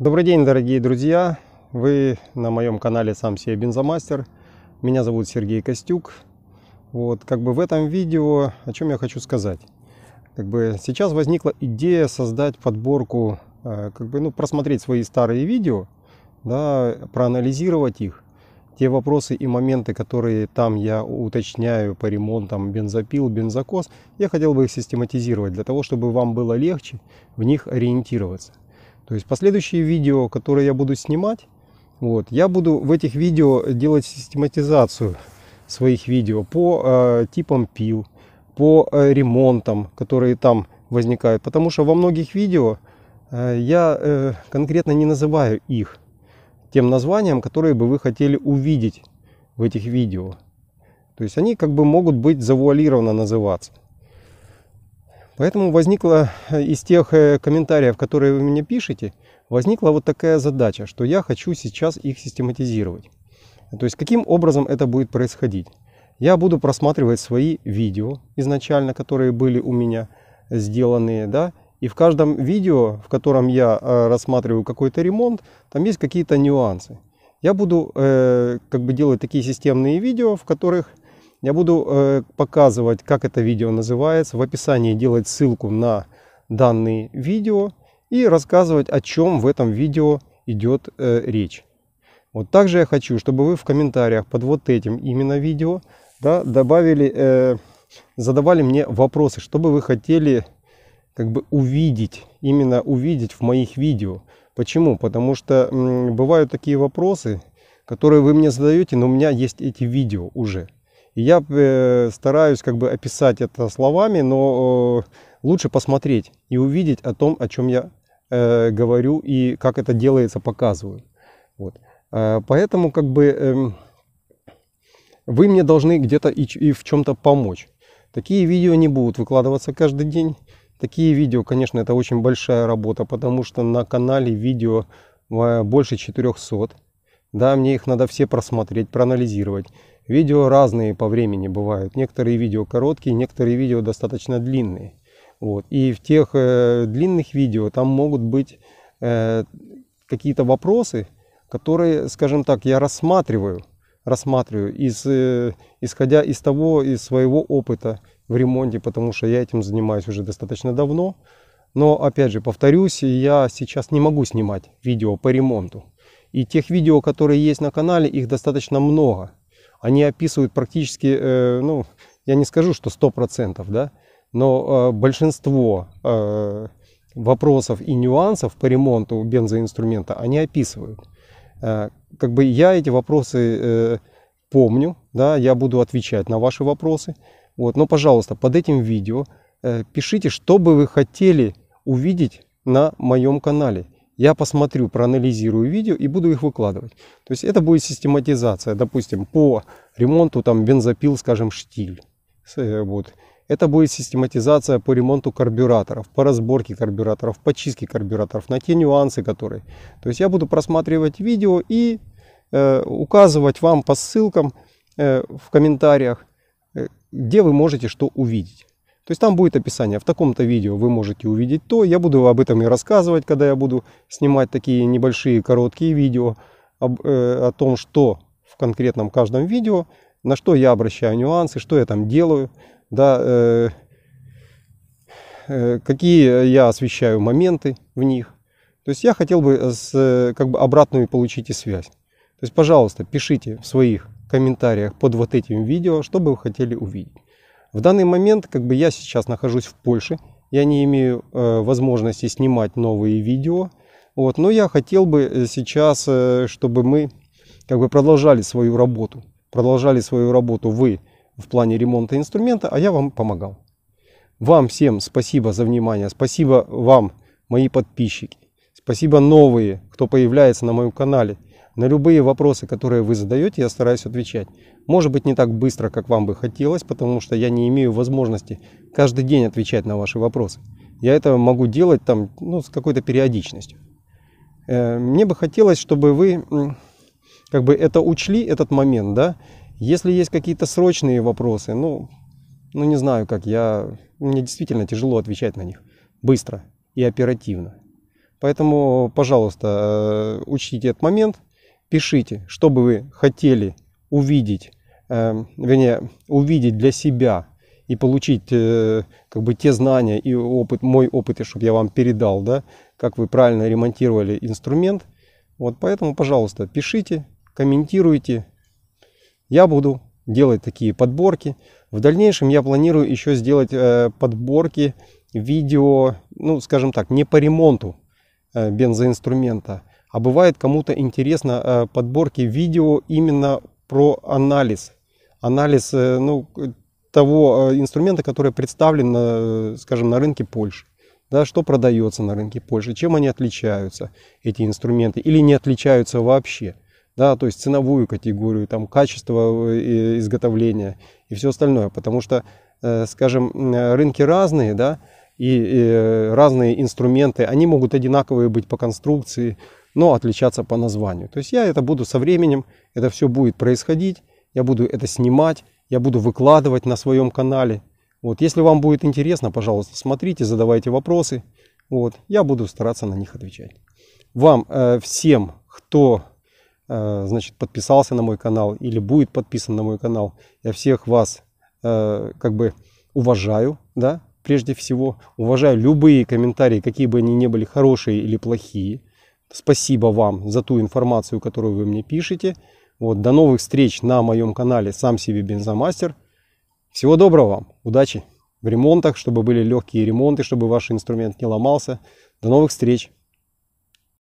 Добрый день, дорогие друзья! Вы на моем канале «Сам себе бензомастер». Меня зовут Сергей Костюк. Вот, как бы в этом видео, о чем я хочу сказать. Как бы сейчас возникла идея создать подборку, э, как бы, ну, просмотреть свои старые видео, да, проанализировать их. Те вопросы и моменты, которые там я уточняю по ремонтам бензопил, бензокос, я хотел бы их систематизировать для того, чтобы вам было легче в них ориентироваться. То есть последующие видео, которые я буду снимать, вот, я буду в этих видео делать систематизацию своих видео по э, типам пил, по э, ремонтам, которые там возникают. Потому что во многих видео э, я э, конкретно не называю их тем названием, которые бы вы хотели увидеть в этих видео. То есть они как бы могут быть завуалированно называться. Поэтому возникла э, из тех э, комментариев, которые вы мне пишете, возникла вот такая задача, что я хочу сейчас их систематизировать. То есть каким образом это будет происходить? Я буду просматривать свои видео изначально, которые были у меня сделанные, да, и в каждом видео, в котором я э, рассматриваю какой-то ремонт, там есть какие-то нюансы. Я буду э, как бы делать такие системные видео, в которых я буду э, показывать, как это видео называется. В описании делать ссылку на данные видео и рассказывать, о чем в этом видео идет э, речь. Вот также я хочу, чтобы вы в комментариях под вот этим именно видео да, добавили, э, задавали мне вопросы, что бы вы хотели как бы увидеть, именно увидеть в моих видео. Почему? Потому что м, бывают такие вопросы, которые вы мне задаете, но у меня есть эти видео уже. Я э, стараюсь как бы описать это словами, но лучше посмотреть и увидеть о том, о чем я э, говорю и как это делается, показываю. Вот. Э, поэтому как бы эм, вы мне должны где-то и, и в чем-то помочь. Такие видео не будут выкладываться каждый день. Такие видео, конечно, это очень большая работа, потому что на канале видео больше 400. Да, мне их надо все просмотреть, проанализировать. Видео разные по времени бывают. Некоторые видео короткие, некоторые видео достаточно длинные. Вот. И в тех э, длинных видео там могут быть э, какие-то вопросы, которые, скажем так, я рассматриваю, рассматриваю из, э, исходя из того, из своего опыта в ремонте, потому что я этим занимаюсь уже достаточно давно. Но, опять же, повторюсь, я сейчас не могу снимать видео по ремонту. И тех видео, которые есть на канале, их достаточно много – они описывают практически, э, ну, я не скажу, что 100%, да, но э, большинство э, вопросов и нюансов по ремонту бензоинструмента они описывают. Как бы я эти вопросы помню, да, я буду отвечать на ваши вопросы. Вот, но, пожалуйста, под этим видео пишите, что бы вы хотели увидеть на моем канале я посмотрю, проанализирую видео и буду их выкладывать. То есть это будет систематизация, допустим, по ремонту там бензопил, скажем, штиль. Э, вот. Это будет систематизация по ремонту карбюраторов, по разборке карбюраторов, по чистке карбюраторов, на те нюансы, которые. То есть я буду просматривать видео и э, указывать вам по ссылкам э, в комментариях, э, где вы можете что увидеть. То есть там будет описание, в таком-то видео вы можете увидеть то, я буду об этом и рассказывать, когда я буду снимать такие небольшие короткие видео об, э, о том, что в конкретном каждом видео, на что я обращаю нюансы, что я там делаю, да, э, э, какие я освещаю моменты в них. То есть я хотел бы с, как бы обратную получить и связь. То есть, пожалуйста, пишите в своих комментариях под вот этим видео, что бы вы хотели увидеть. В данный момент, как бы я сейчас нахожусь в Польше, я не имею э, возможности снимать новые видео, вот, но я хотел бы э, сейчас, э, чтобы мы как бы продолжали свою работу, продолжали свою работу вы в плане ремонта инструмента, а я вам помогал. Вам всем спасибо за внимание, спасибо вам, мои подписчики, спасибо новые, кто появляется на моем канале. На любые вопросы, которые вы задаете, я стараюсь отвечать. Может быть, не так быстро, как вам бы хотелось, потому что я не имею возможности каждый день отвечать на ваши вопросы. Я это могу делать там, ну, с какой-то периодичностью. Э, мне бы хотелось, чтобы вы как бы это учли, этот момент, да. Если есть какие-то срочные вопросы, ну, ну не знаю как, я, мне действительно тяжело отвечать на них быстро и оперативно. Поэтому, пожалуйста, э, учтите этот момент пишите, что бы вы хотели увидеть, э, вернее, увидеть для себя и получить э, как бы те знания и опыт, мой опыт, и чтобы я вам передал, да, как вы правильно ремонтировали инструмент. Вот поэтому, пожалуйста, пишите, комментируйте. Я буду делать такие подборки. В дальнейшем я планирую еще сделать э, подборки видео, ну, скажем так, не по ремонту э, бензоинструмента, а бывает кому-то интересно э, подборки видео именно про анализ. Анализ э, ну, того э, инструмента, который представлен, скажем, на рынке Польши. Да, что продается на рынке Польши, чем они отличаются, эти инструменты, или не отличаются вообще. Да, то есть ценовую категорию, там, качество изготовления и все остальное. Потому что, скажем, рынки разные, да, и разные инструменты, они могут одинаковые быть по конструкции, но отличаться по названию. То есть я это буду со временем, это все будет происходить, я буду это снимать, я буду выкладывать на своем канале. Вот, если вам будет интересно, пожалуйста, смотрите, задавайте вопросы. Вот, я буду стараться на них отвечать. Вам э, всем, кто э, значит, подписался на мой канал или будет подписан на мой канал, я всех вас э, как бы уважаю, да, прежде всего. Уважаю любые комментарии, какие бы они ни были, хорошие или плохие. Спасибо вам за ту информацию, которую вы мне пишете. Вот, до новых встреч на моем канале «Сам себе бензомастер». Всего доброго вам, удачи в ремонтах, чтобы были легкие ремонты, чтобы ваш инструмент не ломался. До новых встреч!